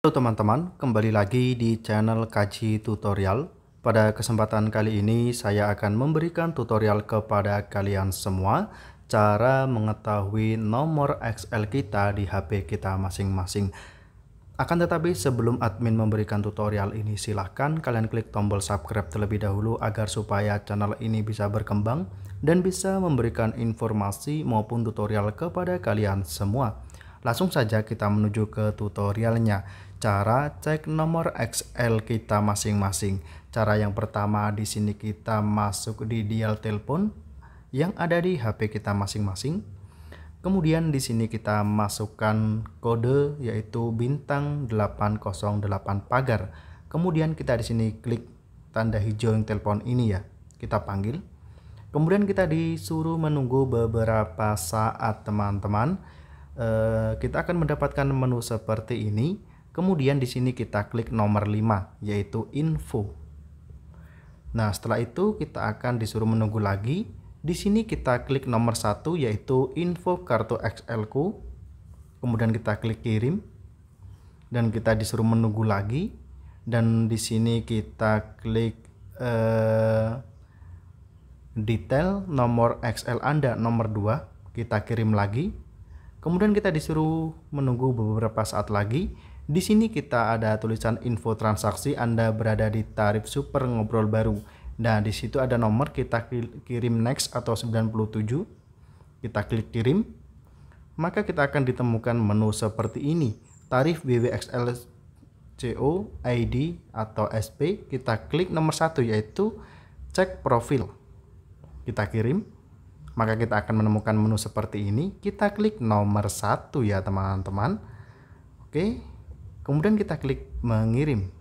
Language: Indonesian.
Halo teman-teman, kembali lagi di channel Kaji Tutorial. Pada kesempatan kali ini saya akan memberikan tutorial kepada kalian semua cara mengetahui nomor XL kita di HP kita masing-masing. Akan tetapi sebelum admin memberikan tutorial ini silahkan kalian klik tombol subscribe terlebih dahulu agar supaya channel ini bisa berkembang dan bisa memberikan informasi maupun tutorial kepada kalian semua. Langsung saja kita menuju ke tutorialnya cara cek nomor XL kita masing-masing. Cara yang pertama di sini kita masuk di dial telepon yang ada di HP kita masing-masing. Kemudian di sini kita masukkan kode yaitu bintang 808 pagar. Kemudian kita di sini klik tanda hijau yang telepon ini ya. Kita panggil. Kemudian kita disuruh menunggu beberapa saat teman-teman. Eh, kita akan mendapatkan menu seperti ini Kemudian di sini kita klik nomor 5 yaitu info. Nah, setelah itu kita akan disuruh menunggu lagi. Di sini kita klik nomor 1 yaitu info kartu XL Kemudian kita klik kirim dan kita disuruh menunggu lagi dan di sini kita klik uh, detail nomor XL Anda nomor 2 kita kirim lagi kemudian kita disuruh menunggu beberapa saat lagi di sini kita ada tulisan info transaksi Anda berada di tarif super ngobrol baru. Nah, di situ ada nomor kita kirim next atau 97. Kita klik kirim. Maka kita akan ditemukan menu seperti ini. Tarif BWXL CO, ID, atau SP. Kita klik nomor satu yaitu cek profil. Kita kirim. Maka kita akan menemukan menu seperti ini. Kita klik nomor satu ya teman-teman. Oke, kemudian kita klik mengirim